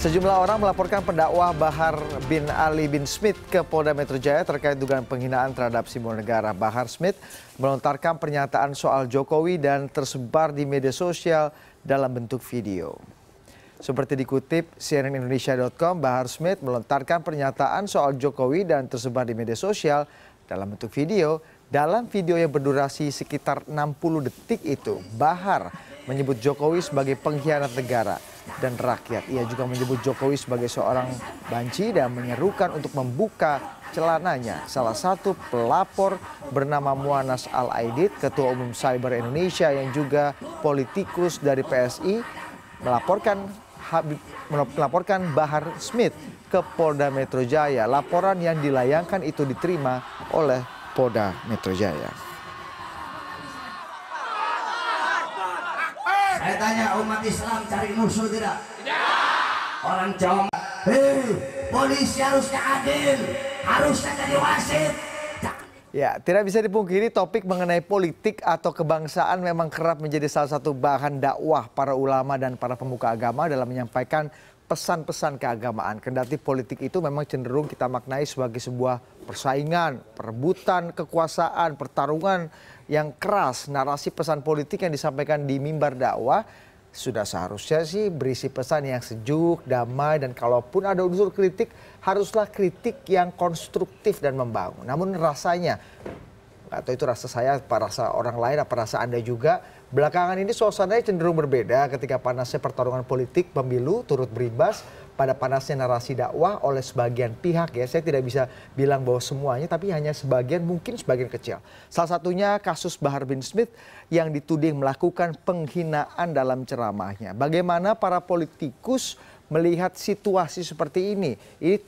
Sejumlah orang melaporkan pendakwah Bahar bin Ali bin Smith ke Polda Metro Jaya terkait dugaan penghinaan terhadap simbol negara. Bahar Smith melontarkan pernyataan soal Jokowi dan tersebar di media sosial dalam bentuk video. Seperti dikutip cnnindonesia.com, Bahar Smith melontarkan pernyataan soal Jokowi dan tersebar di media sosial dalam bentuk video. Dalam video yang berdurasi sekitar 60 detik itu, Bahar menyebut Jokowi sebagai pengkhianat negara dan rakyat. Ia juga menyebut Jokowi sebagai seorang banci dan menyerukan untuk membuka celananya. Salah satu pelapor bernama Muanas Al-Aidid, Ketua Umum Cyber Indonesia yang juga politikus dari PSI, melaporkan Habib, melaporkan Bahar Smith ke Polda Metro Jaya. Laporan yang dilayangkan itu diterima oleh Polda Metro Jaya. Saya tanya umat Islam cari musuh tidak? Tidak. Orang Jawa. Hei, eh, polisi harusnya adil, harusnya jadi wasit. Ya, tidak bisa dipungkiri topik mengenai politik atau kebangsaan memang kerap menjadi salah satu bahan dakwah para ulama dan para pemuka agama dalam menyampaikan pesan-pesan keagamaan. Kendati politik itu memang cenderung kita maknai sebagai sebuah persaingan, perebutan kekuasaan, pertarungan yang keras, narasi pesan politik yang disampaikan di mimbar dakwah sudah seharusnya sih berisi pesan yang sejuk, damai, dan kalaupun ada unsur kritik, haruslah kritik yang konstruktif dan membangun. Namun rasanya, atau itu rasa saya, apa rasa orang lain, apa rasa Anda juga, belakangan ini suasananya cenderung berbeda ketika panasnya pertarungan politik, pemilu, turut beribas pada panasnya narasi dakwah oleh sebagian pihak ya. Saya tidak bisa bilang bahwa semuanya tapi hanya sebagian mungkin sebagian kecil. Salah satunya kasus Bahar bin Smith yang dituding melakukan penghinaan dalam ceramahnya. Bagaimana para politikus melihat situasi seperti ini?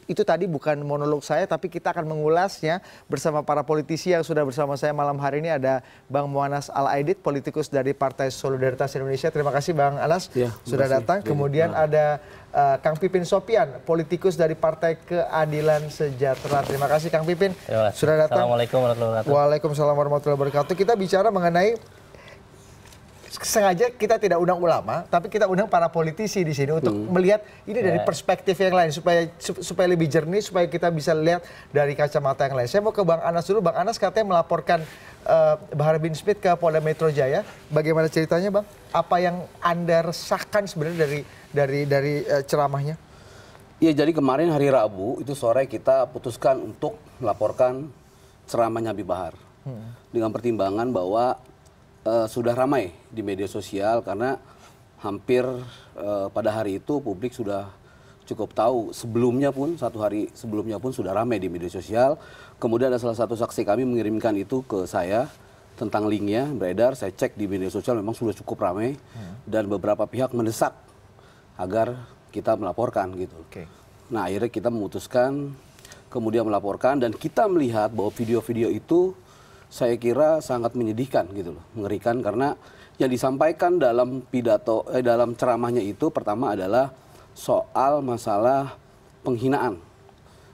Itu tadi bukan monolog saya, tapi kita akan mengulasnya bersama para politisi yang sudah bersama saya malam hari ini. Ada Bang Muanas Al-Aidid, politikus dari Partai Solidaritas Indonesia. Terima kasih Bang Anas ya, sudah kasih. datang. Kemudian ya. ada uh, Kang Pipin Sopian, politikus dari Partai Keadilan Sejahtera. Terima kasih Kang Pipin ya, sudah datang. Assalamualaikum warahmatullahi wabarakatuh. Waalaikumsalam warahmatullahi wabarakatuh. Kita bicara mengenai sengaja kita tidak undang ulama, tapi kita undang para politisi di sini untuk hmm. melihat ini dari ya. perspektif yang lain supaya supaya lebih jernih, supaya kita bisa lihat dari kacamata yang lain. Saya mau ke Bang Anas dulu. Bang Anas katanya melaporkan uh, Bahar bin Smith ke Polda Metro Jaya. Bagaimana ceritanya, Bang? Apa yang Anda resahkan sebenarnya dari dari dari uh, ceramahnya? Iya, jadi kemarin hari Rabu itu sore kita putuskan untuk melaporkan ceramahnya Habib Bahar. Hmm. Dengan pertimbangan bahwa uh, sudah ramai di media sosial karena hampir uh, pada hari itu publik sudah cukup tahu sebelumnya pun satu hari sebelumnya pun sudah ramai di media sosial. Kemudian ada salah satu saksi kami mengirimkan itu ke saya tentang linknya beredar. Saya cek di media sosial memang sudah cukup ramai hmm. dan beberapa pihak mendesak agar kita melaporkan gitu. Okay. Nah akhirnya kita memutuskan kemudian melaporkan dan kita melihat bahwa video-video itu saya kira sangat menyedihkan gitu loh, mengerikan karena yang disampaikan dalam pidato eh, dalam ceramahnya itu pertama adalah soal masalah penghinaan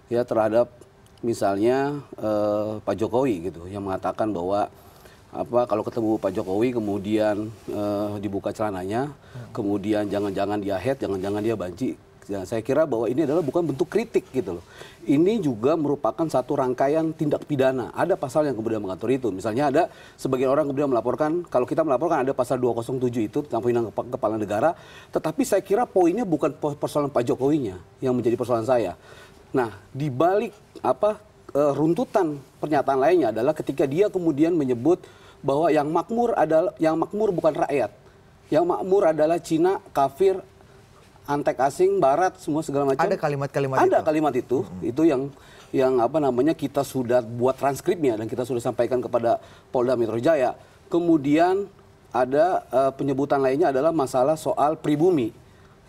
ya terhadap misalnya eh, Pak Jokowi gitu yang mengatakan bahwa apa kalau ketemu Pak Jokowi kemudian eh, dibuka celananya, hmm. kemudian jangan-jangan dia head, jangan-jangan dia banci Ya, saya kira bahwa ini adalah bukan bentuk kritik gitu loh. Ini juga merupakan satu rangkaian tindak pidana. Ada pasal yang kemudian mengatur itu. Misalnya ada sebagian orang kemudian melaporkan, kalau kita melaporkan ada pasal 207 itu tentang penghinaan kepala negara. Tetapi saya kira poinnya bukan persoalan Pak Jokowinya yang menjadi persoalan saya. Nah, di balik apa e, runtutan pernyataan lainnya adalah ketika dia kemudian menyebut bahwa yang makmur adalah yang makmur bukan rakyat. Yang makmur adalah Cina, kafir, antek asing barat semua segala macam. Ada kalimat-kalimat itu. Ada kalimat itu, hmm. itu yang yang apa namanya kita sudah buat transkripnya dan kita sudah sampaikan kepada Polda Metro Jaya. Kemudian ada uh, penyebutan lainnya adalah masalah soal pribumi.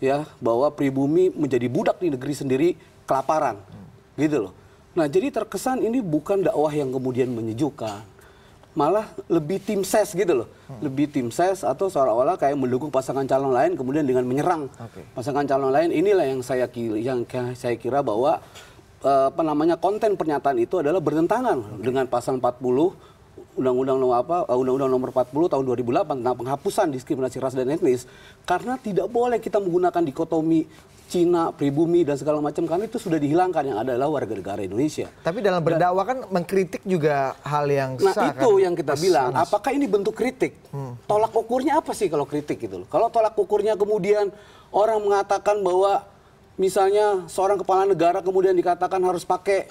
Ya, bahwa pribumi menjadi budak di negeri sendiri kelaparan. Mm. Gitu loh. Nah, jadi terkesan ini bukan dakwah yang kemudian menyejukkan malah lebih tim ses gitu loh. Hmm. Lebih tim ses atau seolah-olah kayak mendukung pasangan calon lain kemudian dengan menyerang okay. pasangan calon lain. Inilah yang saya kira, yang saya kira bahwa eh, apa namanya konten pernyataan itu adalah bertentangan okay. dengan pasal 40 eh, Undang-Undang nomor apa? Undang-Undang nomor 40 tahun 2008 tentang penghapusan diskriminasi ras dan etnis karena tidak boleh kita menggunakan dikotomi Cina, pribumi dan segala macam kan itu sudah dihilangkan yang adalah warga negara Indonesia. Tapi dalam berdakwah kan mengkritik juga hal yang nah, sah. Nah itu kan? yang kita Mas, bilang. Mas. Apakah ini bentuk kritik? Hmm. Tolak ukurnya apa sih kalau kritik gitu loh? Kalau tolak ukurnya kemudian orang mengatakan bahwa misalnya seorang kepala negara kemudian dikatakan harus pakai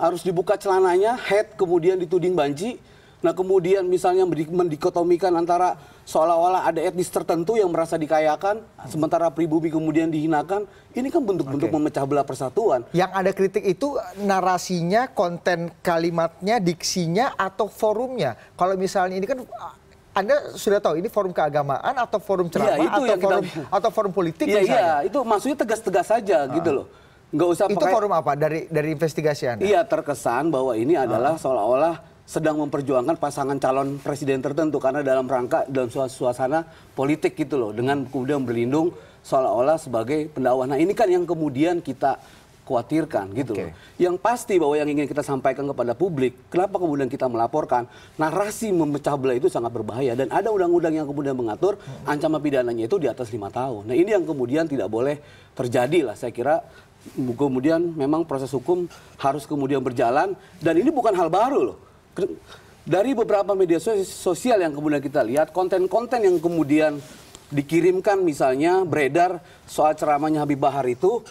harus dibuka celananya, head kemudian dituding banji. Nah kemudian misalnya mendikotomikan antara seolah-olah ada etnis tertentu yang merasa dikayakan, sementara pribumi kemudian dihinakan, ini kan bentuk-bentuk okay. memecah belah persatuan. Yang ada kritik itu narasinya, konten kalimatnya, diksinya, atau forumnya. Kalau misalnya ini kan anda sudah tahu ini forum keagamaan atau forum iya, ceramah ya, atau atau forum atau forum politik ya, misalnya? Iya, itu maksudnya tegas-tegas saja uh. gitu loh. Nggak usah Itu pakai... forum apa dari dari investigasi Anda? Iya, terkesan bahwa ini adalah ah. seolah-olah sedang memperjuangkan pasangan calon presiden tertentu karena dalam rangka dalam suasana politik gitu loh dengan kemudian berlindung seolah-olah sebagai pendakwah. Nah ini kan yang kemudian kita khawatirkan gitu okay. loh. Yang pasti bahwa yang ingin kita sampaikan kepada publik, kenapa kemudian kita melaporkan narasi memecah belah itu sangat berbahaya dan ada undang-undang yang kemudian mengatur ancaman pidananya itu di atas lima tahun. Nah ini yang kemudian tidak boleh terjadi lah saya kira kemudian memang proses hukum harus kemudian berjalan dan ini bukan hal baru loh dari beberapa media sosial yang kemudian kita lihat konten-konten yang kemudian dikirimkan misalnya beredar soal ceramahnya Habib Bahar itu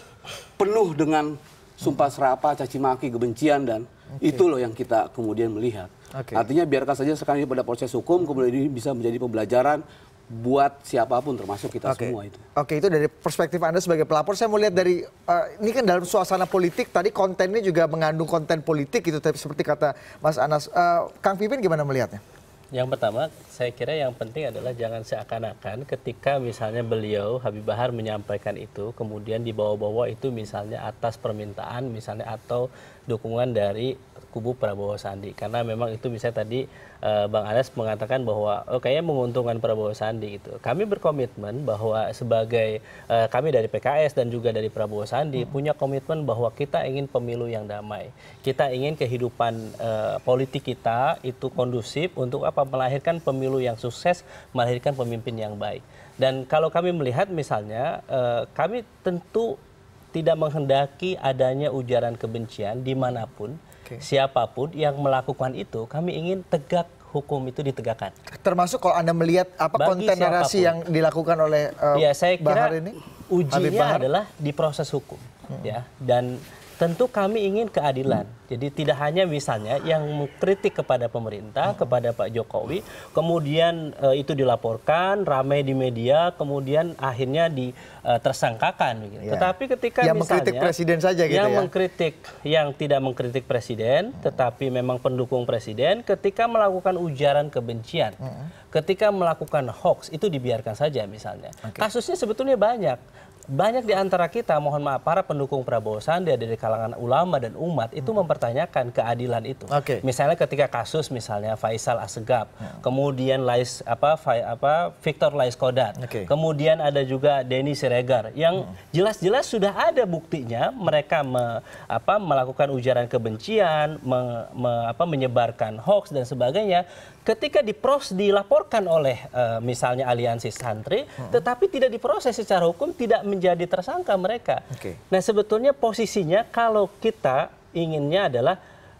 penuh dengan sumpah serapah caci maki, kebencian dan okay. itu loh yang kita kemudian melihat. Okay. Artinya biarkan saja sekarang ini pada proses hukum kemudian ini bisa menjadi pembelajaran buat siapapun termasuk kita okay. semua itu. Oke, okay, itu dari perspektif Anda sebagai pelapor. Saya mau lihat dari uh, ini kan dalam suasana politik tadi kontennya juga mengandung konten politik itu tapi seperti kata Mas Anas. Uh, Kang Pipin gimana melihatnya? Yang pertama, saya kira yang penting adalah jangan seakan-akan ketika misalnya beliau Habib Bahar menyampaikan itu kemudian dibawa-bawa itu misalnya atas permintaan misalnya atau dukungan dari kubu Prabowo Sandi karena memang itu bisa tadi eh, Bang Anas mengatakan bahwa oh, kayaknya menguntungkan Prabowo Sandi itu. Kami berkomitmen bahwa sebagai eh, kami dari PKS dan juga dari Prabowo Sandi hmm. punya komitmen bahwa kita ingin pemilu yang damai. Kita ingin kehidupan eh, politik kita itu kondusif untuk apa melahirkan pemilu yang sukses, melahirkan pemimpin yang baik. Dan kalau kami melihat misalnya eh, kami tentu tidak menghendaki adanya ujaran kebencian dimanapun, okay. siapapun yang melakukan itu, kami ingin tegak hukum itu ditegakkan. Termasuk kalau Anda melihat apa Bagi konten narasi yang dilakukan oleh uh, ya, saya kira Bahar ini? Ujinya Bahar. adalah di proses hukum hmm. ya dan Tentu kami ingin keadilan. Hmm. Jadi tidak hanya misalnya yang mengkritik kepada pemerintah, hmm. kepada Pak Jokowi, kemudian e, itu dilaporkan ramai di media, kemudian akhirnya di e, Ya. Tetapi ketika yang misalnya mengkritik presiden saja, gitu yang ya? mengkritik, yang tidak mengkritik presiden, hmm. tetapi memang pendukung presiden, ketika melakukan ujaran kebencian, hmm. ketika melakukan hoax itu dibiarkan saja misalnya. Okay. Kasusnya sebetulnya banyak banyak di antara kita, mohon maaf, para pendukung Prabowo Sandi dari kalangan ulama dan umat itu mempertanyakan keadilan itu. Okay. Misalnya ketika kasus misalnya Faisal Asegab, yeah. kemudian Lais apa Fai, apa Victor Laiskodat, okay. kemudian ada juga Denny Siregar yang hmm. jelas-jelas yeah. sudah ada buktinya mereka me, apa melakukan ujaran kebencian, me, me, apa menyebarkan hoax dan sebagainya, ketika dipros dilaporkan oleh uh, misalnya aliansi santri hmm. tetapi tidak diproses secara hukum tidak menjadi tersangka mereka. Okay. Nah, sebetulnya posisinya kalau kita inginnya adalah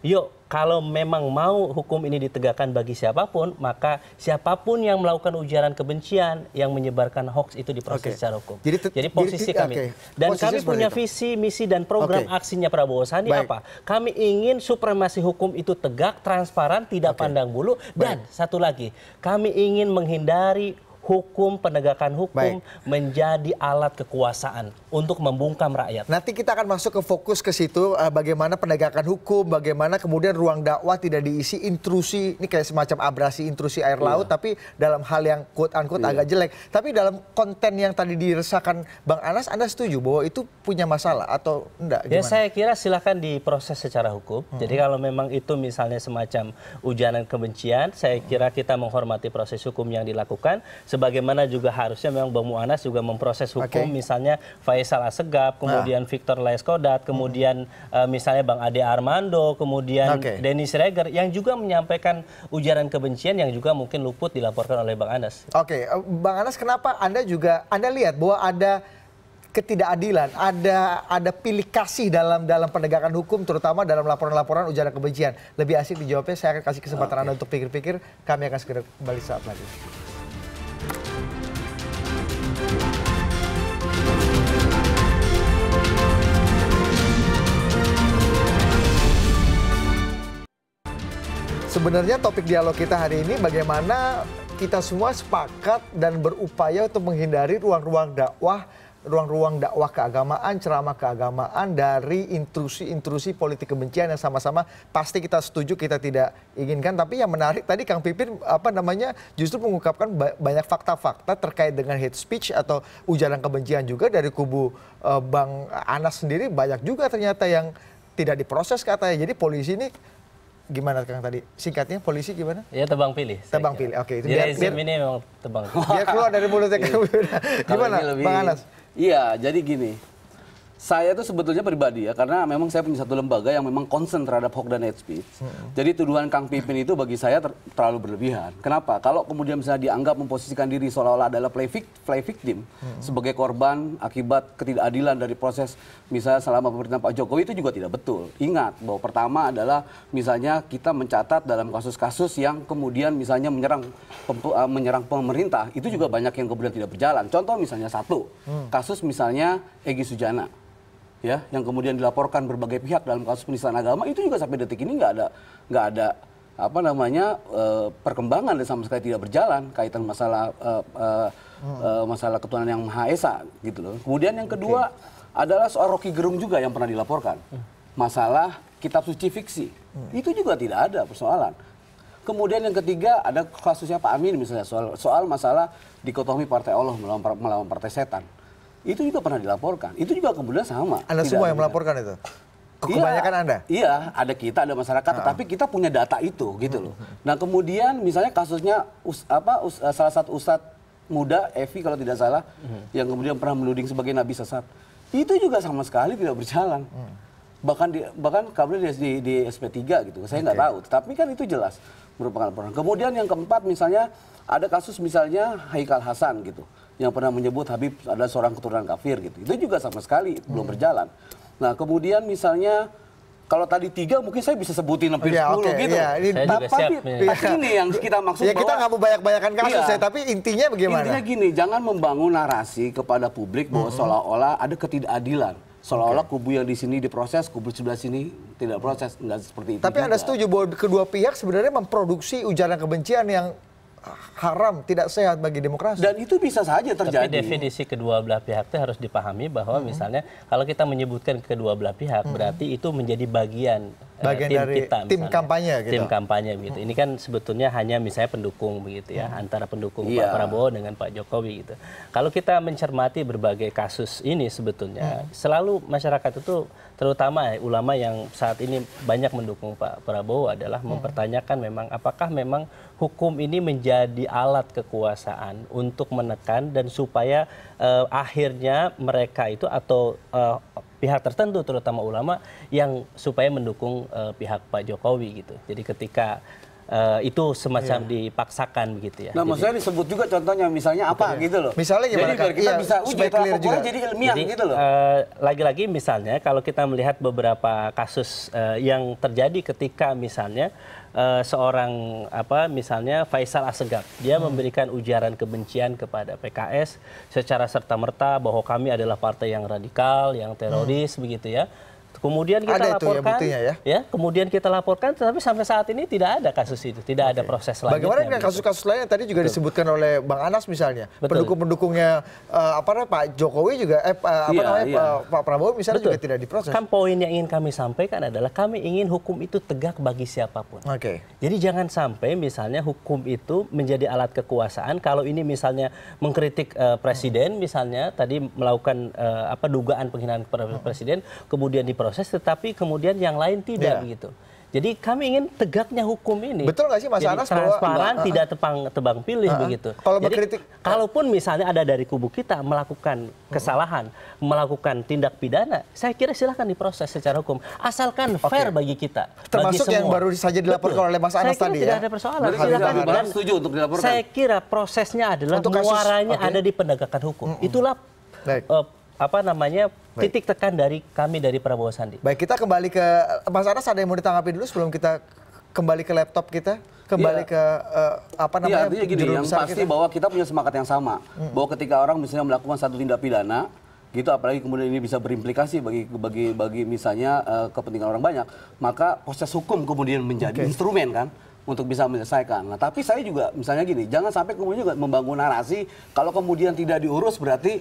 yuk kalau memang mau hukum ini ditegakkan bagi siapapun, maka siapapun yang melakukan ujaran kebencian yang menyebarkan hoax itu diproses okay. secara hukum. Jadi, Jadi posisi jadi, kami okay. dan posisi kami punya itu. visi, misi dan program okay. aksinya Prabowo Sandi apa? Kami ingin supremasi hukum itu tegak, transparan, tidak okay. pandang bulu Baik. dan satu lagi, kami ingin menghindari hukum, penegakan hukum Baik. menjadi alat kekuasaan untuk membungkam rakyat. Nanti kita akan masuk ke fokus ke situ eh, bagaimana penegakan hukum, bagaimana kemudian ruang dakwah tidak diisi intrusi, ini kayak semacam abrasi intrusi air laut iya. tapi dalam hal yang quote unquote iya. agak jelek. Tapi dalam konten yang tadi diresahkan Bang Anas Anda setuju bahwa itu punya masalah atau enggak? Ya, Gimana? Ya saya kira silahkan diproses secara hukum. Hmm. Jadi kalau memang itu misalnya semacam ujaran kebencian, saya kira kita menghormati proses hukum yang dilakukan sebagaimana juga harusnya memang Bang Muanas juga memproses hukum okay. misalnya Faisal Asegap, nah. kemudian nah. Victor Laiskodat, kemudian hmm. uh, misalnya Bang Ade Armando, kemudian okay. Denny yang juga menyampaikan ujaran kebencian yang juga mungkin luput dilaporkan oleh Bang Anas. Oke, okay. Eh, Bang Anas kenapa Anda juga Anda lihat bahwa ada ketidakadilan, ada ada pilih kasih dalam dalam penegakan hukum terutama dalam laporan-laporan ujaran kebencian. Lebih asik dijawabnya saya akan kasih kesempatan okay. Anda untuk pikir-pikir. Kami akan segera kembali saat lagi. Sebenarnya topik dialog kita hari ini bagaimana kita semua sepakat dan berupaya untuk menghindari ruang-ruang dakwah ruang-ruang dakwah keagamaan, ceramah keagamaan dari intrusi-intrusi politik kebencian yang sama-sama pasti kita setuju kita tidak inginkan. Tapi yang menarik tadi Kang Pipin apa namanya justru mengungkapkan banyak fakta-fakta terkait dengan hate speech atau ujaran kebencian juga dari kubu eh, Bang Anas sendiri banyak juga ternyata yang tidak diproses katanya. Jadi polisi ini gimana Kang tadi? Singkatnya polisi gimana? Ya tebang pilih. Tebang pilih. Oke, okay, Jadi biar, ini memang tebang. Biar keluar dari mulutnya Kang iya. Gimana? Bang Anas? Iya, jadi gini saya itu sebetulnya pribadi ya karena memang saya punya satu lembaga yang memang concern terhadap hoax dan hate speech. Hmm. Jadi tuduhan Kang Pipin itu bagi saya ter terlalu berlebihan. Kenapa? Kalau kemudian misalnya dianggap memposisikan diri seolah-olah adalah play, vic play victim hmm. sebagai korban akibat ketidakadilan dari proses misalnya selama pemerintahan Pak Jokowi itu juga tidak betul. Ingat bahwa pertama adalah misalnya kita mencatat dalam kasus-kasus yang kemudian misalnya menyerang eh, menyerang pemerintah itu juga banyak yang kemudian tidak berjalan. Contoh misalnya satu mm. kasus misalnya Egi Sujana ya yang kemudian dilaporkan berbagai pihak dalam kasus penistaan agama itu juga sampai detik ini nggak ada nggak ada apa namanya uh, perkembangan dan sama sekali tidak berjalan kaitan masalah uh, uh, hmm. masalah ketuhanan yang maha esa gitu loh. Kemudian yang kedua okay. adalah soal Rocky Gerung juga yang pernah dilaporkan hmm. masalah kitab suci fiksi hmm. itu juga tidak ada persoalan. Kemudian yang ketiga ada kasusnya Pak Amin misalnya soal soal masalah dikotomi partai Allah melawan, melawan partai setan itu juga pernah dilaporkan. Itu juga kemudian sama. Anda semua yang melaporkan itu? Iya. Kebanyakan iya, Anda? Iya, ada kita, ada masyarakat, uh-uh. tetapi kita punya data itu gitu loh. Hmm, hmm. Nah kemudian misalnya kasusnya us, apa us, eh, salah satu ustadz muda, Evi kalau tidak salah, hmm. yang kemudian pernah menuding sebagai nabi sesat. Itu juga sama sekali tidak berjalan. Hmm. Bahkan di, bahkan kabarnya di, di, SP3 gitu, saya nggak okay. tahu. Tetapi kan itu jelas merupakan laporan. Kemudian yang keempat misalnya, ada kasus misalnya Haikal Hasan gitu yang pernah menyebut Habib adalah seorang keturunan kafir gitu. Itu juga sama sekali hmm. belum berjalan. Nah, kemudian misalnya kalau tadi tiga mungkin saya bisa sebutin lebih yeah, sepuluh gitu. Yeah, ini, saya tapi, siap, ya. ini yang kita maksud ya, kita nggak mau banyak bayakan kasus iya, ya, tapi intinya bagaimana? Intinya gini, jangan membangun narasi kepada publik bahwa mm -hmm. seolah-olah ada ketidakadilan. Seolah-olah okay. kubu yang di sini diproses, kubu sebelah sini tidak proses, enggak seperti itu. Tapi juga. Anda setuju bahwa kedua pihak sebenarnya memproduksi ujaran kebencian yang haram, tidak sehat bagi demokrasi. Dan itu bisa saja terjadi. Tapi definisi kedua belah pihak itu harus dipahami bahwa mm -hmm. misalnya kalau kita menyebutkan kedua belah pihak mm -hmm. berarti itu menjadi bagian eh, bagian tim dari kita, misalnya. tim kampanye gitu. Tim kampanye hmm. gitu. Ini kan sebetulnya hanya misalnya pendukung begitu ya, hmm. antara pendukung yeah. Pak Prabowo dengan Pak Jokowi gitu. Kalau kita mencermati berbagai kasus ini sebetulnya hmm. selalu masyarakat itu terutama ya, ulama yang saat ini banyak mendukung Pak Prabowo adalah hmm. mempertanyakan memang apakah memang hukum ini menjadi alat kekuasaan untuk menekan dan supaya uh, akhirnya mereka itu atau uh, pihak tertentu terutama ulama yang supaya mendukung uh, pihak Pak Jokowi gitu. Jadi ketika uh, itu semacam yeah. dipaksakan begitu ya. Nah, jadi, maksudnya disebut juga contohnya misalnya apa betul. gitu loh. Misalnya gimana? Jadi biar kita iya, bisa uji kalau juga. jadi ilmiah jadi, gitu loh. Eh, lagi-lagi uh, misalnya kalau kita melihat beberapa kasus uh, yang terjadi ketika misalnya uh, seorang apa misalnya Faisal Asegaf dia hmm. memberikan ujaran kebencian kepada PKS secara serta merta bahwa kami adalah partai yang radikal, yang teroris hmm. begitu ya Kemudian kita ada ya laporkan, ya, ya? ya, kemudian kita laporkan, tetapi sampai saat ini tidak ada kasus itu, tidak ada proses lain. Bagaimana dengan kasus-kasus lain yang tadi juga Betul. disebutkan oleh Bang Anas misalnya, pendukung-pendukungnya uh, apa namanya Pak Jokowi juga, eh, apa iya, namanya iya. Pak, Prabowo misalnya Betul. juga tidak diproses. Kan poin yang ingin kami sampaikan adalah kami ingin hukum itu tegak bagi siapapun. Oke. Jadi jangan sampai misalnya hukum itu menjadi alat kekuasaan. Kalau ini misalnya mengkritik uh, presiden, misalnya tadi melakukan uh, apa dugaan penghinaan kepada oh. presiden, kemudian diproses diproses tetapi kemudian yang lain tidak yeah. begitu. Jadi kami ingin tegaknya hukum ini. Betul nggak sih Mas Jadi Anas transparan bahwa, tidak eh, eh. tebang tebang pilih uh -uh. begitu. Kalau Jadi, berkritik, kalaupun misalnya ada dari kubu kita melakukan kesalahan, uh. melakukan tindak pidana, saya kira silahkan diproses secara hukum, asalkan okay. fair bagi kita. Termasuk bagi yang baru saja dilaporkan Betul. oleh Mas Anas saya kira tidak ya. ada persoalan. Berarti dan setuju untuk dilaporkan. Saya kira prosesnya adalah untuk kasus, muaranya okay. ada di penegakan hukum. Mm -mm. Itulah Uh, apa namanya titik tekan dari kami dari Prabowo Sandi. Baik, kita kembali ke Mas Anas ada yang mau ditanggapi dulu sebelum kita kembali ke laptop kita, kembali ya. ke uh, apa iya, namanya? Ya, artinya gini, yang pasti kita. bahwa kita punya semangat yang sama, hmm. bahwa ketika orang misalnya melakukan satu tindak pidana, gitu apalagi kemudian ini bisa berimplikasi bagi bagi bagi misalnya uh, kepentingan orang banyak, maka proses hukum kemudian menjadi okay. instrumen kan untuk bisa menyelesaikan. Nah, tapi saya juga misalnya gini, jangan sampai kemudian juga membangun narasi kalau kemudian tidak diurus berarti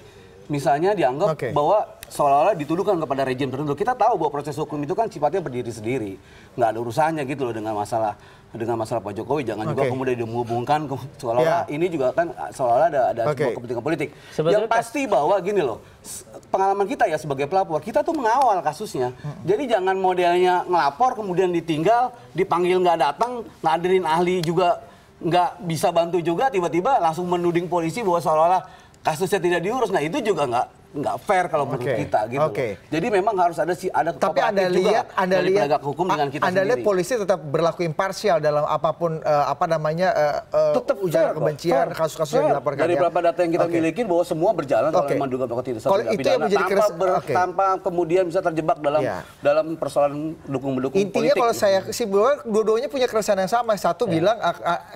misalnya dianggap okay. bahwa seolah-olah dituduhkan kepada rejim tertentu. Kita tahu bahwa proses hukum itu kan sifatnya berdiri sendiri, nggak ada urusannya gitu loh dengan masalah dengan masalah Pak Jokowi. Jangan okay. juga kemudian dihubungkan ke, seolah-olah yeah. ini juga kan seolah-olah ada ada okay. sebuah kepentingan politik. Sebenarnya Yang pasti bahwa gini loh, pengalaman kita ya sebagai pelapor, kita tuh mengawal kasusnya. Jadi jangan modelnya ngelapor kemudian ditinggal, dipanggil nggak datang, ngadirin ahli juga nggak bisa bantu juga tiba-tiba langsung menuding polisi bahwa seolah-olah kasusnya tidak diurus nah itu juga nggak nggak fair kalau menurut kita gitu. Okay. Jadi memang harus ada sih ada Tapi Anda lihat ada Anda lihat penegak hukum dengan kita Anda lihat polisi tetap berlaku imparsial dalam apapun uh, apa namanya uh, tetap ujaran kebencian kasus-kasus yang dilaporkan. Dari ya. beberapa data yang kita okay. miliki bahwa semua berjalan okay. kalau memang dugaan tidak kalau itu yang menjadi tanpa, ber, okay. tanpa kemudian bisa terjebak dalam yeah. dalam persoalan dukung mendukung Intinya politik, kalau gitu. saya sih dua-duanya punya keresahan yang sama. Satu yeah. bilang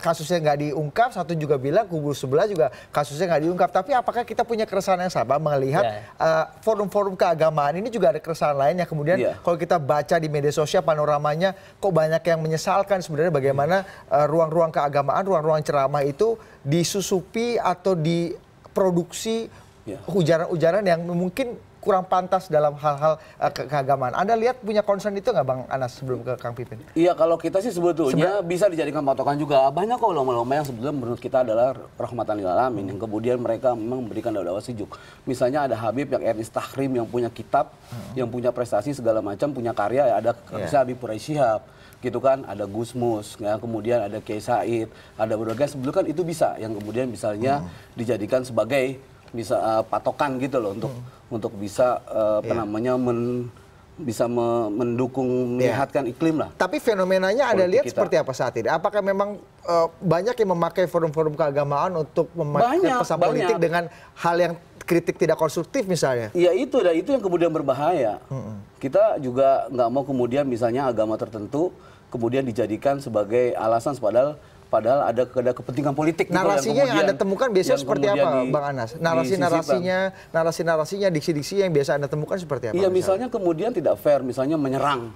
kasusnya nggak diungkap, satu juga bilang kubu sebelah juga kasusnya nggak diungkap. Tapi apakah kita punya keresahan yang sama melihat Iya. Eh, forum-forum keagamaan ini juga ada keresahan lain yang kemudian yeah. kalau kita baca di media sosial panoramanya kok banyak yang menyesalkan sebenarnya bagaimana iya. eh, ruang-ruang uh, keagamaan, ruang-ruang ceramah itu disusupi atau diproduksi iya. ujaran yeah. yang mungkin kurang pantas dalam hal-hal eh, ke keagamaan. Anda lihat punya concern itu nggak Bang Anas sebelum ke Kang Pipin? Iya kalau kita sih sebetulnya Sebe bisa dijadikan patokan juga. Banyak kok ulama-ulama yang sebetulnya menurut kita adalah rahmatan lil alamin yang kemudian mereka memang memberikan dakwah sejuk. Misalnya ada Habib yang etnis Tahrim yang punya kitab, hmm. yang punya prestasi segala macam, punya karya ada yeah. Habib Shihab gitu kan ada Gusmus ya kemudian ada Kiai Said ada berbagai sebelum kan itu bisa yang kemudian misalnya hmm. dijadikan sebagai bisa uh, patokan gitu loh untuk hmm. untuk bisa uh, apa yeah. namanya men bisa me mendukung iya. menyehatkan yeah. iklim lah. Tapi fenomenanya ada lihat kita. seperti apa saat ini? Apakah memang uh, banyak yang memakai forum-forum keagamaan untuk memakai pesan politik dengan hal yang kritik tidak konstruktif misalnya? Iya itu dan itu yang kemudian berbahaya. Hmm. Kita juga nggak mau kemudian misalnya agama tertentu kemudian dijadikan sebagai alasan padahal padahal ada ada kepentingan politik gitu narasinya yang, anda temukan biasanya seperti apa di, bang Anas narasi narasinya narasi narasinya diksi diksi yang biasa anda temukan seperti apa iya misalnya? misalnya kemudian tidak fair misalnya menyerang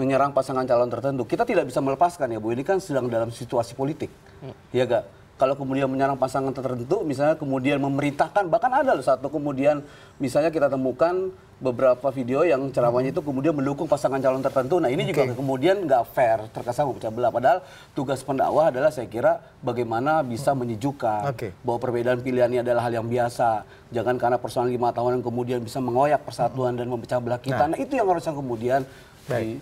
menyerang pasangan calon tertentu kita tidak bisa melepaskan ya bu ini kan sedang dalam situasi politik hmm. ya gak kalau kemudian menyerang pasangan tertentu, misalnya kemudian memerintahkan, bahkan ada loh satu kemudian misalnya kita temukan beberapa video yang ceramahnya itu kemudian mendukung pasangan calon tertentu. Nah ini okay. juga kemudian nggak fair terkesan memecah belah. Padahal tugas pendakwah adalah saya kira bagaimana bisa menyejukkan okay. bahwa perbedaan pilihan ini adalah hal yang biasa. Jangan karena persoalan lima tahunan kemudian bisa mengoyak persatuan dan memecah belah kita. Nah, nah itu yang harusnya kemudian Baik.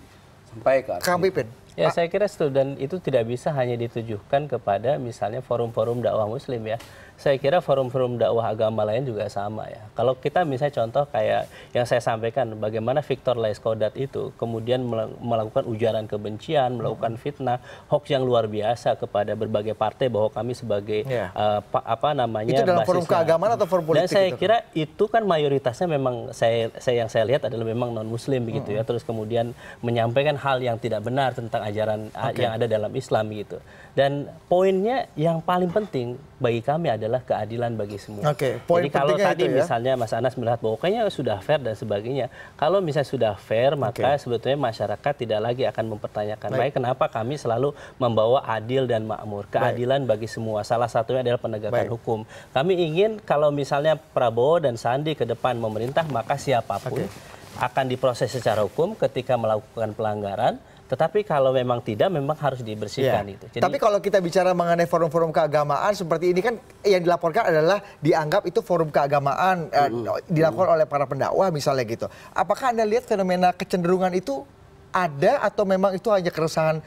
disampaikan. Kang Pipin, Ya ah. saya kira itu dan itu tidak bisa hanya ditujukan kepada misalnya forum-forum dakwah muslim ya saya kira forum-forum dakwah agama lain juga sama ya. Kalau kita misalnya contoh kayak yang saya sampaikan bagaimana Victor Laiskodat itu kemudian melakukan ujaran kebencian, melakukan hmm. fitnah, hoax yang luar biasa kepada berbagai partai bahwa kami sebagai yeah. Iya. uh, apa namanya Itu dalam forum keagamaan atau forum politik? Dan saya kira itu kan mayoritasnya memang saya saya yang saya lihat adalah memang non muslim begitu ya. -hmm. ya. Terus kemudian menyampaikan hal yang tidak benar tentang ajaran okay. yang ada dalam Islam gitu. Dan poinnya yang paling penting bagi kami adalah adalah keadilan bagi semua. Oke, okay. Jadi kalau tadi ya? misalnya Mas Anas melihat bahwa oh, kayaknya sudah fair dan sebagainya, kalau misalnya sudah fair maka okay. sebetulnya masyarakat tidak lagi akan mempertanyakan, baik kenapa kami selalu membawa adil dan makmur, keadilan baik. bagi semua. Salah satunya adalah penegakan baik. hukum. Kami ingin kalau misalnya Prabowo dan Sandi ke depan memerintah maka siapapun okay. akan diproses secara hukum ketika melakukan pelanggaran tetapi kalau memang tidak, memang harus dibersihkan ya. itu. Jadi, Tapi kalau kita bicara mengenai forum-forum keagamaan seperti ini kan yang dilaporkan adalah dianggap itu forum keagamaan uh, eh, uh, mm-hmm. dilakukan uh. oleh para pendakwah misalnya gitu. Apakah anda lihat fenomena kecenderungan itu ada atau memang itu hanya keresahan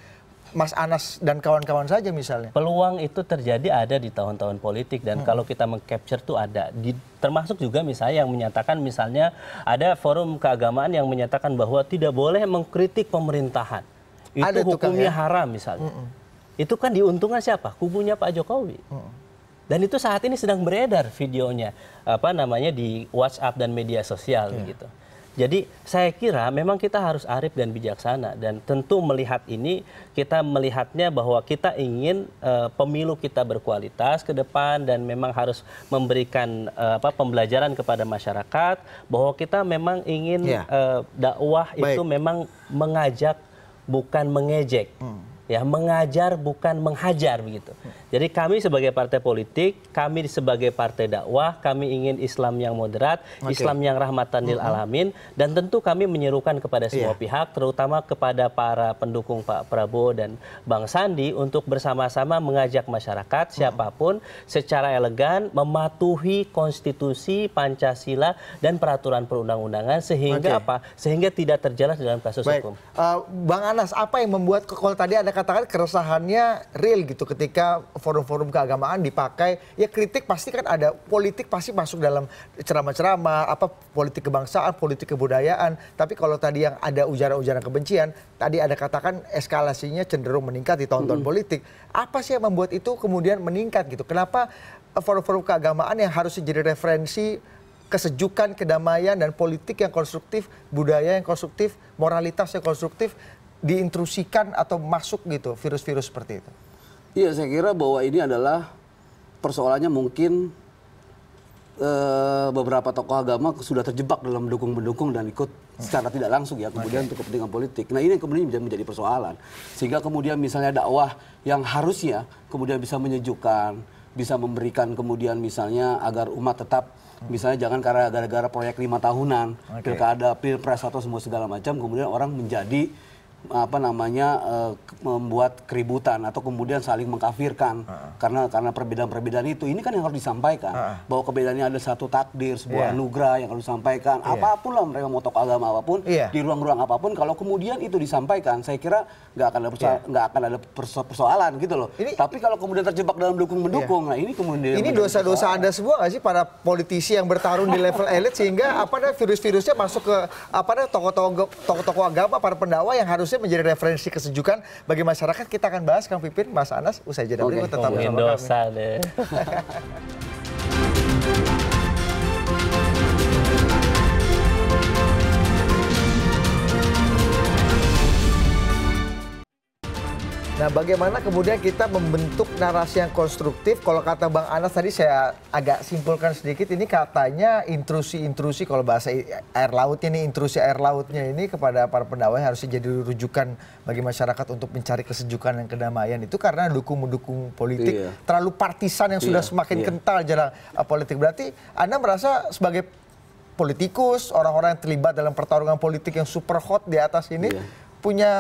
Mas Anas dan kawan-kawan saja misalnya? Peluang itu terjadi ada di tahun-tahun politik dan hmm. kalau kita mengcapture tuh ada. Di, termasuk juga misalnya yang menyatakan misalnya ada forum keagamaan yang menyatakan bahwa tidak boleh mengkritik pemerintahan itu Ada hukumnya tukang, ya? haram misalnya. Mm -mm. Itu kan diuntungkan siapa? Kubunya Pak Jokowi. Mm. Dan itu saat ini sedang beredar videonya apa namanya di WhatsApp dan media sosial yeah. gitu. Jadi saya kira memang kita harus arif dan bijaksana dan tentu melihat ini kita melihatnya bahwa kita ingin uh, pemilu kita berkualitas ke depan dan memang harus memberikan uh, apa pembelajaran kepada masyarakat bahwa kita memang ingin yeah. Iya. uh, dakwah Baik. itu memang mengajak bukan mengejek hmm ya mengajar bukan menghajar begitu. Jadi kami sebagai partai politik, kami sebagai partai dakwah, kami ingin Islam yang moderat, okay. Islam yang rahmatan lil alamin dan tentu kami menyerukan kepada iya. semua yeah. pihak terutama kepada para pendukung Pak Prabowo dan Bang Sandi untuk bersama-sama mengajak masyarakat siapapun secara elegan mematuhi konstitusi Pancasila dan peraturan perundang-undangan sehingga okay. apa? Sehingga tidak terjelas dalam kasus Baik. hukum. Uh, Bang Anas, apa yang membuat kalau tadi ada katakan keresahannya real gitu ketika forum forum keagamaan dipakai ya kritik pasti kan ada politik pasti masuk dalam ceramah ceramah apa politik kebangsaan politik kebudayaan tapi kalau tadi yang ada ujaran-ujaran kebencian tadi ada katakan eskalasinya cenderung meningkat di tahun-tahun -hmm. politik apa sih yang membuat itu kemudian meningkat gitu kenapa eh, forum-forum keagamaan yang harus jadi referensi kesejukan, kedamaian, dan politik yang konstruktif, budaya yang konstruktif, moralitas yang konstruktif, diintrusikan atau masuk gitu virus-virus seperti itu? Iya, saya kira bahwa ini adalah persoalannya mungkin e, beberapa tokoh agama sudah terjebak dalam mendukung-mendukung dan ikut secara tidak langsung ya kemudian untuk kepentingan politik. Nah ini yang kemudian menjadi, menjadi persoalan sehingga kemudian misalnya dakwah yang harusnya kemudian bisa menyejukkan, bisa memberikan kemudian misalnya agar umat tetap misalnya jangan karena gara-gara proyek lima tahunan, okay. pilkada, pilpres atau semua segala macam kemudian orang menjadi apa namanya uh, membuat keributan atau kemudian saling mengkafirkan uh karena karena perbedaan-perbedaan itu ini kan yang harus disampaikan uh bahwa kebedaannya ada satu takdir sebuah yeah. anugerah yang harus disampaikan yeah. apapun lah mereka mau agama apapun yeah. di ruang-ruang apapun kalau kemudian itu disampaikan saya kira nggak akan ada persoalan iya. nggak akan ada perso persoalan gitu loh ini, tapi kalau kemudian terjebak dalam dukung mendukung yeah. nah ini kemudian ini dosa-dosa anda semua nggak sih para politisi yang bertarung di level elit sehingga apa virus-virusnya masuk ke apa tokoh-tokoh tokoh-tokoh agama para pendawa yang harus harusnya menjadi referensi kesejukan bagi masyarakat. Kita akan bahas Kang Pipin, Mas Anas usai jeda berikut tetap bersama kami. Nah, bagaimana kemudian kita membentuk narasi yang konstruktif? Kalau kata Bang Anas tadi saya agak simpulkan sedikit, ini katanya intrusi-intrusi kalau bahasa air lautnya ini intrusi air lautnya ini kepada para pendakwa harusnya jadi rujukan bagi masyarakat untuk mencari kesejukan dan kedamaian itu karena dukung-mendukung politik iya. terlalu partisan yang sudah iya, semakin iya. kental jalan uh, politik. Berarti Anda merasa sebagai politikus, orang-orang yang terlibat dalam pertarungan politik yang super hot di atas ini iya. punya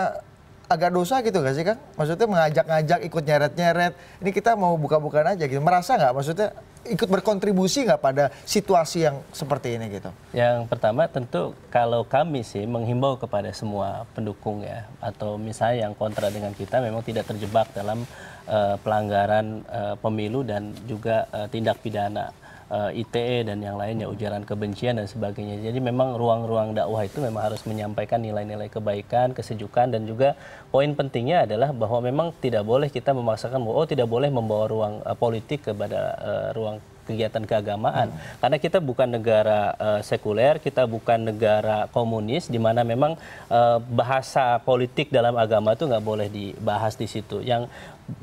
agak dosa gitu gak sih Kang? Maksudnya mengajak-ngajak ikut nyeret-nyeret. Ini kita mau buka-bukaan aja gitu. Merasa nggak maksudnya ikut berkontribusi nggak pada situasi yang seperti ini gitu? Yang pertama tentu kalau kami sih menghimbau kepada semua pendukung ya atau misalnya yang kontra dengan kita memang tidak terjebak dalam uh, pelanggaran uh, pemilu dan juga uh, tindak pidana Eh, ITE dan yang lainnya ujaran kebencian dan sebagainya. Jadi memang ruang-ruang dakwah itu memang harus menyampaikan nilai-nilai kebaikan, kesejukan dan juga poin pentingnya adalah bahwa memang tidak boleh kita memaksakan bahwa oh tidak boleh membawa ruang uh, politik kepada uh, ruang kegiatan keagamaan hmm. karena kita bukan negara uh, sekuler kita bukan negara komunis di mana memang uh, bahasa politik dalam agama itu nggak boleh dibahas di situ yang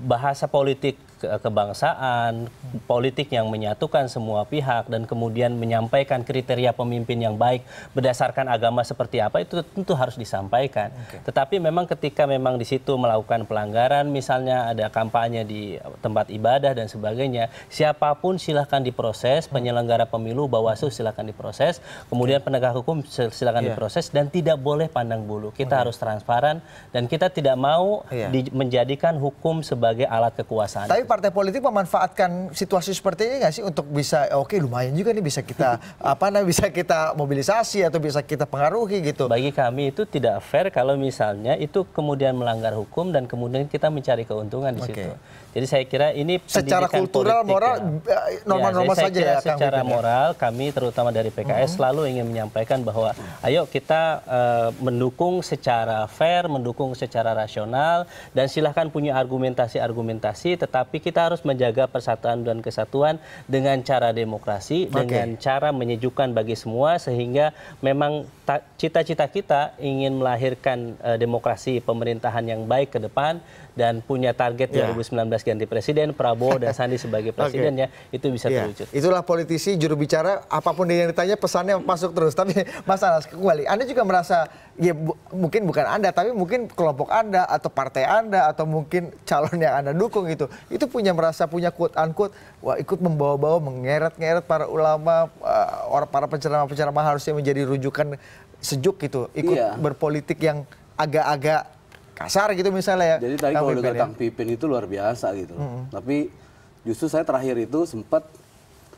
bahasa politik kebangsaan, politik yang menyatukan semua pihak dan kemudian menyampaikan kriteria pemimpin yang baik berdasarkan agama seperti apa itu tentu harus disampaikan. Okay. Tetapi memang ketika memang di situ melakukan pelanggaran misalnya ada kampanye di tempat ibadah dan sebagainya, siapapun silahkan diproses, hmm. penyelenggara pemilu Bawaslu silahkan diproses, kemudian penegak hukum silahkan yeah. diproses dan tidak boleh pandang bulu. Kita okay. harus transparan dan kita tidak mau yeah. menjadikan hukum sebagai alat kekuasaan. Tapi partai politik memanfaatkan situasi seperti ini nggak sih untuk bisa oke okay, lumayan juga nih bisa kita apa nah bisa kita mobilisasi atau bisa kita pengaruhi gitu. Bagi kami itu tidak fair kalau misalnya itu kemudian melanggar hukum dan kemudian kita mencari keuntungan di okay. situ. Jadi saya kira ini secara kultural politik, moral normal-normal ya. Eh, ya, saja ya. Secara Kang moral kami terutama dari PKS mm -hmm. selalu ingin menyampaikan bahwa ayo kita uh, mendukung secara fair, mendukung secara rasional dan silahkan punya argumentasi-argumentasi tetapi kita harus menjaga persatuan dan kesatuan dengan cara demokrasi, okay. dengan cara menyejukkan bagi semua sehingga memang cita-cita kita ingin melahirkan uh, demokrasi pemerintahan yang baik ke depan dan punya target yeah. Ya. 2019 ganti presiden Prabowo dan Sandi sebagai presiden okay. ya itu bisa yeah. terwujud. Itulah politisi juru bicara apapun yang ditanya pesannya masuk terus. Tapi Mas Anas kembali, Anda juga merasa ya bu mungkin bukan Anda tapi mungkin kelompok Anda atau partai Anda atau mungkin calon yang Anda dukung itu itu punya merasa punya quote unquote wah ikut membawa-bawa mengeret-ngeret para ulama uh, para penceramah-penceramah harusnya menjadi rujukan sejuk gitu ikut iya. berpolitik yang agak-agak kasar gitu misalnya ya. Jadi tadi kalau dengar ya. Kang Pipin itu luar biasa gitu Mm -hmm. Tapi justru saya terakhir itu sempat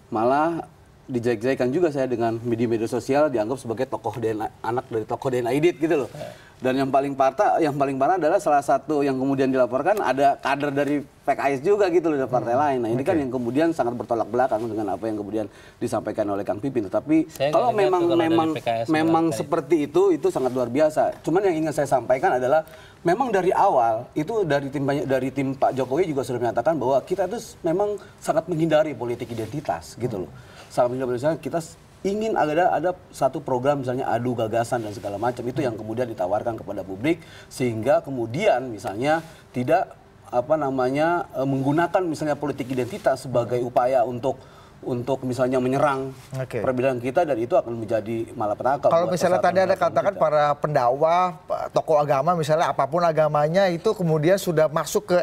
malah dijaik-jaikan juga saya dengan media-media sosial dianggap sebagai tokoh DNA, anak dari tokoh DNA Idit gitu loh. Yeah. Dan yang paling parah, yang paling parah adalah salah satu yang kemudian dilaporkan ada kader dari PKS juga gitu loh dari partai hmm. lain. Nah ini okay. kan yang kemudian sangat bertolak belakang dengan apa yang kemudian disampaikan oleh Kang Pipin. Tetapi saya kalau memang kalau memang memang seperti itu itu sangat luar biasa. Cuman yang ingin saya sampaikan adalah memang dari awal itu dari tim dari tim Pak Jokowi juga sudah menyatakan bahwa kita itu memang sangat menghindari politik identitas gitu loh. Hmm. Sangat menghindari kita ingin ada ada satu program misalnya adu gagasan dan segala macam itu yang kemudian ditawarkan kepada publik sehingga kemudian misalnya tidak apa namanya eh, menggunakan misalnya politik identitas sebagai upaya untuk untuk misalnya menyerang okay. perbedaan kita dan itu akan menjadi malapetaka. Kalau misalnya tadi ada katakan kita. para pendakwah, tokoh agama misalnya apapun agamanya itu kemudian sudah masuk ke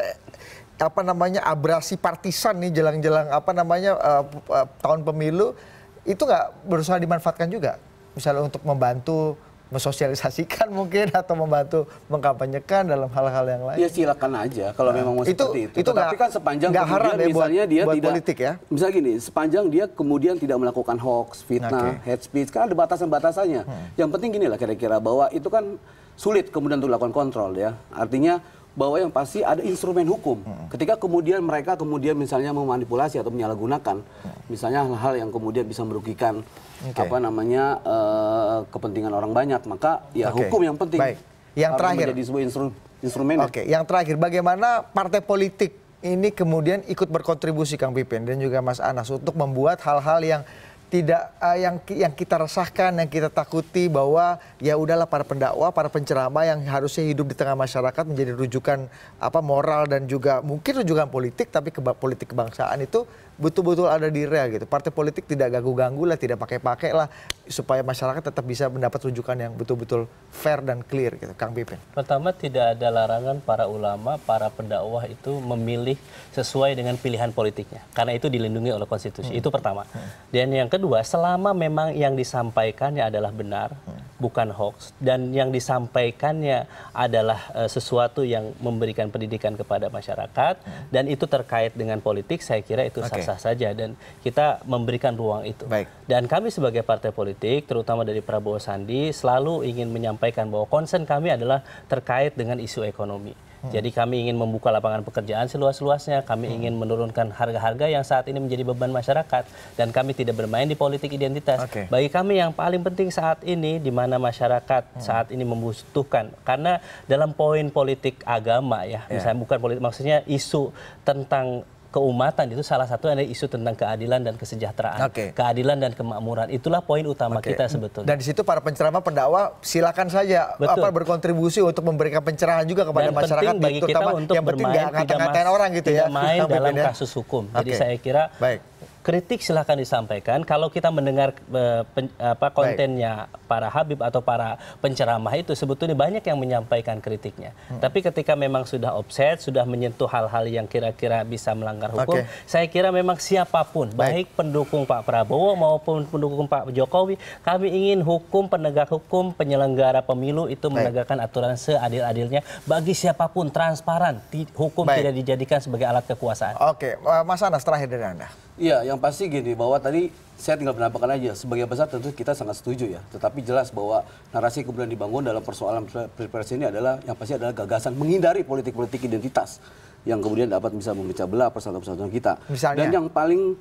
apa namanya abrasi partisan nih jelang-jelang apa namanya uh, uh, tahun pemilu itu nggak berusaha dimanfaatkan juga misalnya untuk membantu mensosialisasikan mungkin atau membantu mengkampanyekan dalam hal-hal yang lain. Ya silakan aja kalau nah, memang mau nah, itu, seperti itu. itu Tapi kan sepanjang gak kemudian ya misalnya buat, dia buat tidak politik ya. Misalnya gini, sepanjang dia kemudian tidak melakukan hoax, fitnah, okay. hate speech kan ada batasan-batasannya. Hmm. Yang penting gini lah kira-kira bahwa itu kan sulit kemudian untuk dilakukan kontrol ya. Artinya bahwa yang pasti ada instrumen hukum. Hmm. Ketika kemudian mereka kemudian misalnya memanipulasi atau menyalahgunakan, hmm. misalnya hal-hal yang kemudian bisa merugikan okay. apa namanya uh, kepentingan orang banyak, maka ya okay. hukum yang penting. Baik. Yang terakhir menjadi sebuah instru instrumen. Oke, yang terakhir bagaimana partai politik ini kemudian ikut berkontribusi Kang Pipin dan juga Mas Anas untuk membuat hal-hal yang tidak uh, yang yang kita resahkan, yang kita takuti bahwa ya udahlah para pendakwah para penceramah yang harusnya hidup di tengah masyarakat menjadi rujukan apa moral dan juga mungkin rujukan politik tapi ke politik kebangsaan itu betul-betul ada di real gitu. Partai politik tidak ganggu-ganggu lah, tidak pakai-pakai lah supaya masyarakat tetap bisa mendapat rujukan yang betul-betul fair dan clear gitu, Kang Pipin. Pertama tidak ada larangan para ulama, para pendakwah itu memilih sesuai dengan pilihan politiknya. Karena itu dilindungi oleh konstitusi. Hmm. Itu pertama. Hmm. Dan yang kedua, selama memang yang disampaikannya adalah benar, hmm. bukan hoax dan yang disampaikannya adalah e, sesuatu yang memberikan pendidikan kepada masyarakat hmm. dan itu terkait dengan politik, saya kira itu okay sah saja dan kita memberikan ruang itu. Baik. Dan kami sebagai partai politik, terutama dari Prabowo Sandi, selalu ingin menyampaikan bahwa konsen kami adalah terkait dengan isu ekonomi. Hmm. Jadi kami ingin membuka lapangan pekerjaan seluas-luasnya, kami hmm. ingin menurunkan harga-harga yang saat ini menjadi beban masyarakat dan kami tidak bermain di politik identitas. Okay. Bagi kami yang paling penting saat ini di mana masyarakat hmm. saat ini membutuhkan karena dalam poin politik agama ya, yeah. misalnya bukan politik maksudnya isu tentang keumatan itu salah satu ada isu tentang keadilan dan kesejahteraan, okay. keadilan dan kemakmuran. Itulah poin utama okay. kita sebetulnya. Dan di situ para penceramah pendakwa silakan saja Betul. apa berkontribusi untuk memberikan pencerahan juga kepada dan masyarakat bagi terutama kita untuk yang bermain ngata mas, orang gitu tidak ya. main dalam ya? kasus hukum. Jadi okay. saya kira Baik kritik silahkan disampaikan. Kalau kita mendengar uh, pen, apa, kontennya Baik. para Habib atau para penceramah itu sebetulnya banyak yang menyampaikan kritiknya. Hmm. Tapi ketika memang sudah offset, sudah menyentuh hal-hal yang kira-kira bisa melanggar hukum, okay. saya kira memang siapapun, baik. baik pendukung Pak Prabowo maupun pendukung Pak Jokowi, kami ingin hukum, penegak hukum, penyelenggara pemilu itu baik. menegakkan aturan seadil-adilnya bagi siapapun transparan. Hukum baik. tidak dijadikan sebagai alat kekuasaan. Oke, okay. Eh, Mas Anas terakhir dari Anda. Iya, Ya, yang pasti gini bahwa tadi saya tinggal menambahkan aja. Sebagian besar tentu kita sangat setuju ya. Tetapi jelas bahwa narasi kemudian dibangun dalam persoalan pilpres ini adalah yang pasti adalah gagasan menghindari politik-politik identitas yang kemudian dapat bisa memecah belah persatuan-persatuan kita. Misalnya? Dan yang paling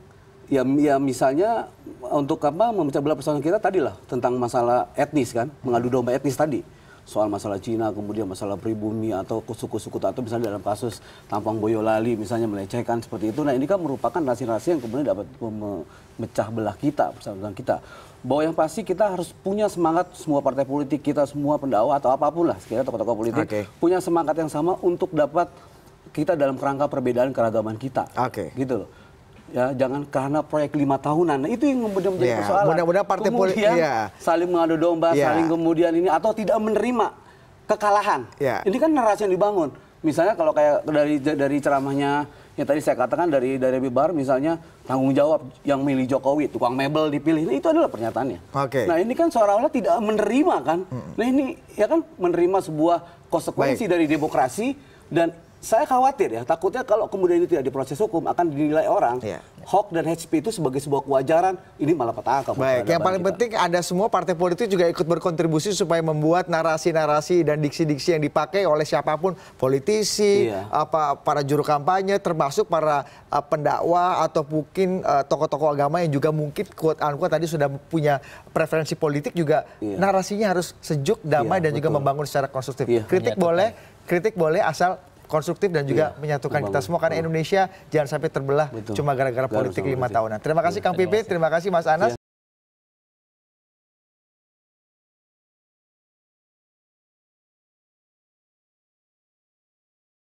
ya, ya misalnya untuk apa memecah belah persatuan kita tadi lah tentang masalah etnis kan, mengadu domba etnis tadi soal masalah Cina, kemudian masalah pribumi atau suku-suku atau misalnya dalam kasus Tampang Boyolali misalnya melecehkan seperti itu. Nah ini kan merupakan narasi-narasi yang kemudian dapat memecah belah kita, persatuan kita. Bahwa yang pasti kita harus punya semangat semua partai politik kita, semua pendakwa atau apapun lah sekiranya tokoh-tokoh politik okay. punya semangat yang sama untuk dapat kita dalam kerangka perbedaan keragaman kita. Oke. Okay. Gitu loh ya jangan karena proyek lima tahunan nah, itu yang kemudian menjadi yeah. persoalan mudah-mudahan partai politik yeah. saling mengadu domba yeah. saling kemudian ini atau tidak menerima kekalahan yeah. ini kan narasi yang dibangun misalnya kalau kayak dari dari ceramahnya yang tadi saya katakan dari dari Bibar misalnya tanggung jawab yang milih Jokowi tukang mebel dipilih nah, itu adalah pernyataannya okay. nah ini kan seolah-olah tidak menerima kan mm nah ini ya kan menerima sebuah konsekuensi Baik. dari demokrasi dan saya khawatir ya, takutnya kalau kemudian ini tidak diproses hukum akan dinilai orang ya. hoax dan HP itu sebagai sebuah kewajaran ini malah petaka. Baik, yang paling kita. penting ada semua partai politik juga ikut berkontribusi supaya membuat narasi-narasi dan diksi-diksi yang dipakai oleh siapapun politisi, iya. apa para juru kampanye termasuk para uh, pendakwa atau mungkin tokoh eh, tokoh-tokoh agama yang juga mungkin kuat unquote tadi sudah punya preferensi politik juga iya. narasinya harus sejuk, damai iya, dan betul. juga membangun secara konstruktif. kritik boleh, kritik boleh asal konstruktif dan juga iya, menyatukan kita semua karena iya. Indonesia jangan sampai terbelah cuma gara-gara politik lima tahunan. Terima kasih Kang pipit terima kasih Mas Anas. Iya.